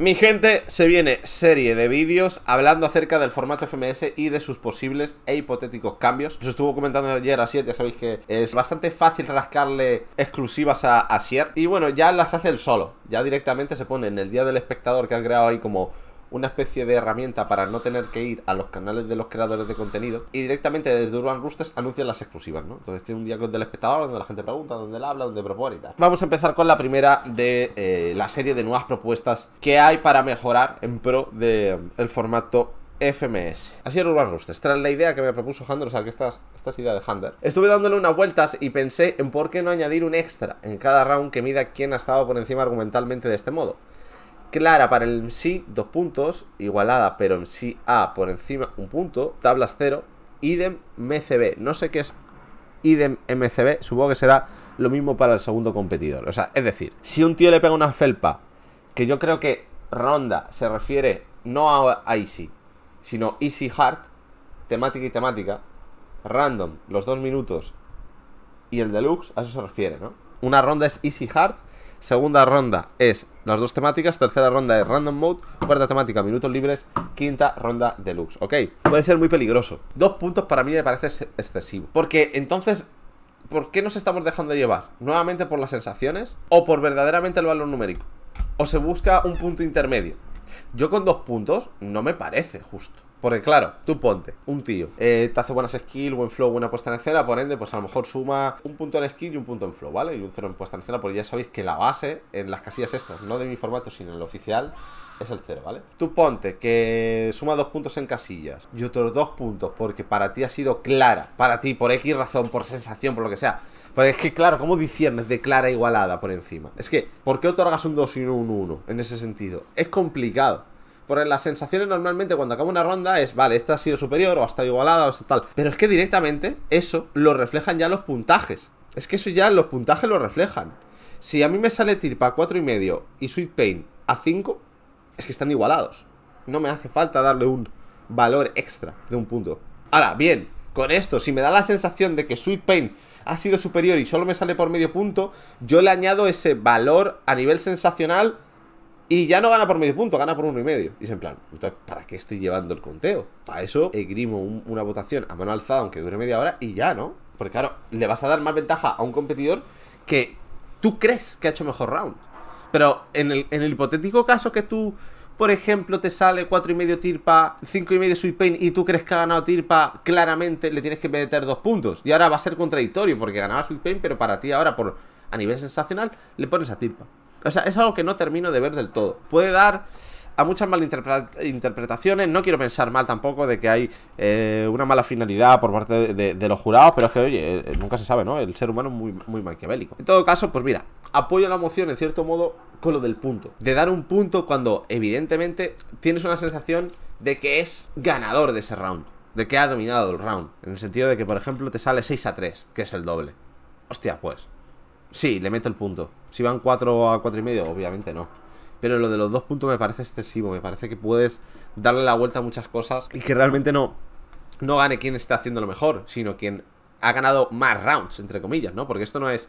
Mi gente, se viene serie de vídeos hablando acerca del formato FMS y de sus posibles e hipotéticos cambios. Os estuvo comentando ayer Sier ya sabéis que es bastante fácil rascarle exclusivas a Sier Y bueno, ya las hace él solo. Ya directamente se pone en el día del espectador que han creado ahí como una especie de herramienta para no tener que ir a los canales de los creadores de contenido y directamente desde Urban Roosters anuncian las exclusivas, ¿no? Entonces tiene un día del espectador donde la gente pregunta, donde él habla, donde propone y tal. Vamos a empezar con la primera de eh, la serie de nuevas propuestas que hay para mejorar en pro del mm, formato FMS. Así era Urban Roosters. Tras la idea que me propuso Hunter, o sea, que esta, esta es idea de Hunter. Estuve dándole unas vueltas y pensé en por qué no añadir un extra en cada round que mida quién ha estado por encima argumentalmente de este modo. Clara para el MC, dos puntos. Igualada, pero MC A por encima, un punto. Tablas cero Idem MCB. No sé qué es idem MCB. Supongo que será lo mismo para el segundo competidor. O sea, es decir, si un tío le pega una felpa, que yo creo que ronda se refiere no a Easy, sino Easy Hard, temática y temática, random, los dos minutos y el deluxe, a eso se refiere, ¿no? Una ronda es Easy Hard Segunda ronda es las dos temáticas. Tercera ronda es Random Mode. Cuarta temática, minutos libres. Quinta ronda Deluxe. ¿Ok? Puede ser muy peligroso. Dos puntos para mí me parece excesivo. Porque entonces ¿por qué nos estamos dejando llevar? ¿Nuevamente por las sensaciones o por verdaderamente el valor numérico? ¿O se busca un punto intermedio? Yo con dos puntos no me parece justo. Porque claro, tú ponte, un tío, eh, te hace buenas skills, buen flow, buena puesta en escena, por ende, pues a lo mejor suma un punto en skill y un punto en flow, ¿vale? Y un cero en puesta en escena, porque ya sabéis que la base en las casillas estas, no de mi formato, sino en el oficial, es el cero, ¿vale? Tú ponte que suma dos puntos en casillas y otros dos puntos porque para ti ha sido clara, para ti, por X razón, por sensación, por lo que sea. Pero es que, claro, ¿cómo diciernes de clara e igualada por encima? Es que, ¿por qué otorgas un 2 y no un 1 en ese sentido? Es complicado. Por las sensaciones normalmente cuando acaba una ronda es, vale, esta ha sido superior o ha estado igualada o tal. Pero es que directamente eso lo reflejan ya los puntajes. Es que eso ya los puntajes lo reflejan. Si a mí me sale Tirpa a 4,5 y Sweet Pain a 5, es que están igualados. No me hace falta darle un valor extra de un punto. Ahora, bien, con esto, si me da la sensación de que Sweet Pain ha sido superior y solo me sale por medio punto, yo le añado ese valor a nivel sensacional y ya no gana por medio punto, gana por uno y medio. Y es en plan, ¿para qué estoy llevando el conteo? Para eso egrimo una votación a mano alzada, aunque dure media hora, y ya, ¿no? Porque claro, le vas a dar más ventaja a un competidor que tú crees que ha hecho mejor round. Pero en el, hipotético caso que tú, por ejemplo, te sale cuatro y medio tirpa, cinco y medio sweet pain, y tú crees que ha ganado tirpa, claramente le tienes que meter dos puntos. Y ahora va a ser contradictorio, porque ganaba sweet pain, pero para ti ahora, por a nivel sensacional, le pones a tirpa. O sea, es algo que no termino de ver del todo. Puede dar a muchas malinterpretaciones. No quiero pensar mal tampoco de que hay eh, una mala finalidad por parte de, los jurados, pero es que, oye, eh, nunca se sabe, ¿no? El ser humano es muy, muy maquiavélico. En todo caso, pues mira, apoyo la moción en cierto modo con lo del punto. De dar un punto cuando, evidentemente, tienes una sensación de que es ganador de ese round. De que ha dominado el round. En el sentido de que, por ejemplo, te sale 6 a 3, que es el doble. Hostia, pues. Sí, le meto el punto. Si van 4 a 4 y medio, obviamente no. Pero lo de los dos puntos me parece excesivo. Me parece que puedes darle la vuelta a muchas cosas y que realmente no, no gane quien está haciendo lo mejor, sino quien ha ganado más rounds, entre comillas, ¿no? Porque esto no es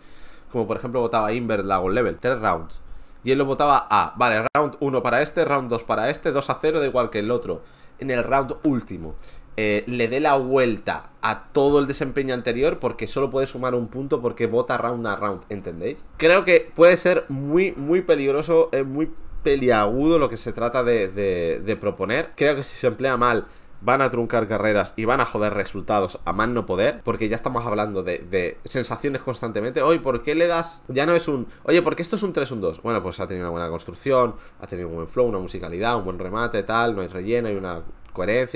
como, por ejemplo, votaba Invert la Gold Level, 3 rounds. Y él lo votaba a, vale, round 1 para este, round 2 para este, 2 a 0, da igual que el otro. En el round último. Eh, le dé la vuelta a todo el desempeño anterior porque solo puede sumar un punto porque vota round a round, ¿entendéis? Creo que puede ser muy, muy peligroso, eh, muy peliagudo lo que se trata de, de, proponer. Creo que si se emplea mal van a truncar carreras y van a joder resultados a más no poder, porque ya estamos hablando de, sensaciones constantemente. Hoy, ¿por qué le das? Ya no es un, oye, qué esto es un 3-1-2? Bueno, pues ha tenido una buena construcción, ha tenido un buen flow, una musicalidad, un buen remate, tal, no hay relleno, hay una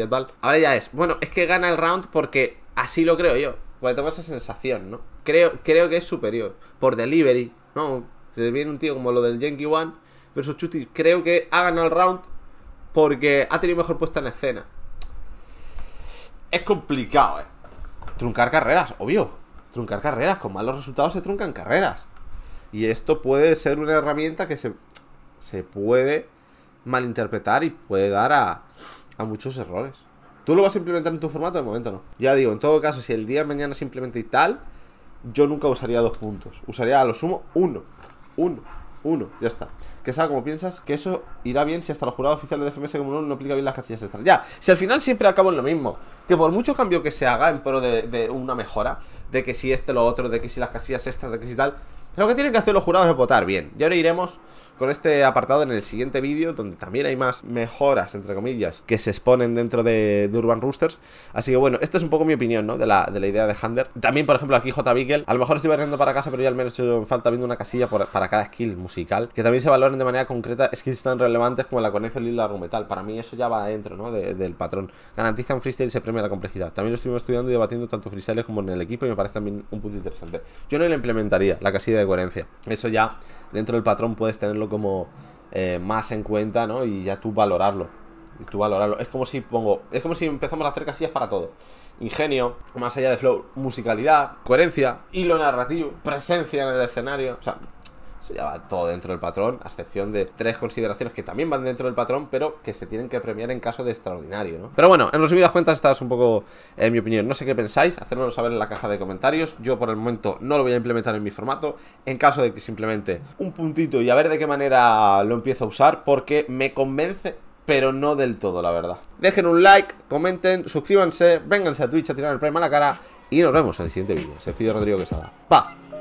tal. Ahora ya es, bueno, es que gana el round porque así lo creo yo. Porque tengo esa sensación, ¿no? Creo, creo que es superior. Por delivery, ¿no? Se viene un tío como lo del Yankee One versus Chuti. Creo que ha ganado el round porque ha tenido mejor puesta en escena. Es complicado, ¿eh? Truncar carreras, obvio. Truncar carreras. Con malos resultados se truncan carreras. Y esto puede ser una herramienta que se, se puede malinterpretar y puede dar a, a muchos errores. Tú lo vas a implementar en tu formato, de momento no. Ya digo, en todo caso, si el día de mañana se y tal, yo nunca usaría dos puntos. Usaría a lo sumo uno. Uno. Uno. Ya está. Que sea como piensas, que eso irá bien si hasta los jurados oficiales de FMS como uno no aplica bien las casillas extras. Ya, si al final siempre acabo en lo mismo. Que por mucho cambio que se haga en pro de, de una mejora, de que si este, lo otro, de que si las casillas estas, de que si tal. Lo que tienen que hacer los jurados es votar bien. Y ahora iremos con este apartado en el siguiente vídeo, donde también hay más mejoras, entre comillas, que se exponen dentro de, Urban Roosters. Así que bueno, esta es un poco mi opinión, ¿no? De la, de la idea de Hunter. También, por ejemplo, aquí J. Beagle. a lo mejor estoy barriendo para casa, pero ya al menos he hecho falta viendo una casilla para cada skill musical, que también se valoren de manera concreta skills tan relevantes como la Coherencia y el argumental. Para mí eso ya va adentro, ¿no? del patrón. Garantizan freestyle y se premia la complejidad. También lo estuvimos estudiando y debatiendo tanto freestyle como en el equipo y me parece también un punto interesante. Yo no le implementaría la casilla de coherencia. Eso ya dentro del patrón puedes tenerlo como eh, más en cuenta, ¿no? Y ya tú valorarlo. Y tú valorarlo. Es como si pongo. Es como si empezamos a hacer casillas para todo. Ingenio, más allá de flow, musicalidad, coherencia, hilo narrativo, presencia en el escenario. O sea, eso ya va todo dentro del patrón, a excepción de tres consideraciones que también van dentro del patrón, pero que se tienen que premiar en caso de extraordinario, Pero bueno, en los resumidas cuentas, esta es un poco en eh, mi opinión. No sé qué pensáis, hacérmelo saber en la caja de comentarios. Yo por el momento no lo voy a implementar en mi formato. En caso de que simplemente un puntito y a ver de qué manera lo empiezo a usar, porque me convence pero no del todo, la verdad. Dejen un like, comenten, suscríbanse, vénganse a Twitch a tirar el premio a la cara y nos vemos en el siguiente vídeo. Se pide Rodrigo Quesada. ¡Paz!